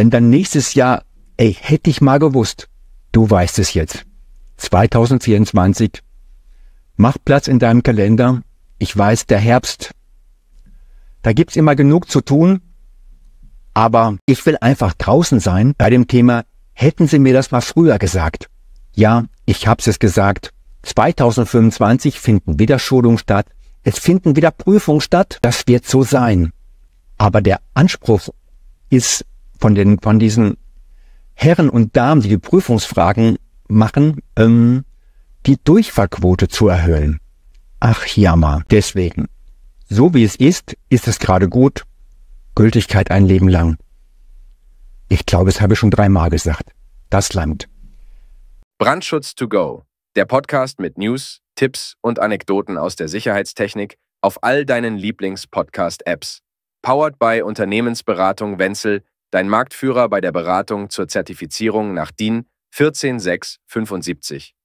Wenn dann nächstes Jahr, ey, hätte ich mal gewusst, du weißt es jetzt. 2024, mach Platz in deinem Kalender. Ich weiß, der Herbst, da gibt's immer genug zu tun. Aber ich will einfach draußen sein bei dem Thema, hätten Sie mir das mal früher gesagt. Ja, ich hab's es gesagt. 2025 finden wieder Schulungen statt. Es finden wieder Prüfungen statt. Das wird so sein. Aber der Anspruch ist von den, von diesen Herren und Damen, die die Prüfungsfragen machen, ähm, die Durchfallquote zu erhöhen. Ach, jammer. Deswegen. So wie es ist, ist es gerade gut. Gültigkeit ein Leben lang. Ich glaube, es habe ich schon dreimal gesagt. Das langt. Brandschutz to go. Der Podcast mit News, Tipps und Anekdoten aus der Sicherheitstechnik auf all deinen Lieblings-Podcast-Apps. Powered by Unternehmensberatung Wenzel dein Marktführer bei der Beratung zur Zertifizierung nach DIN 14675.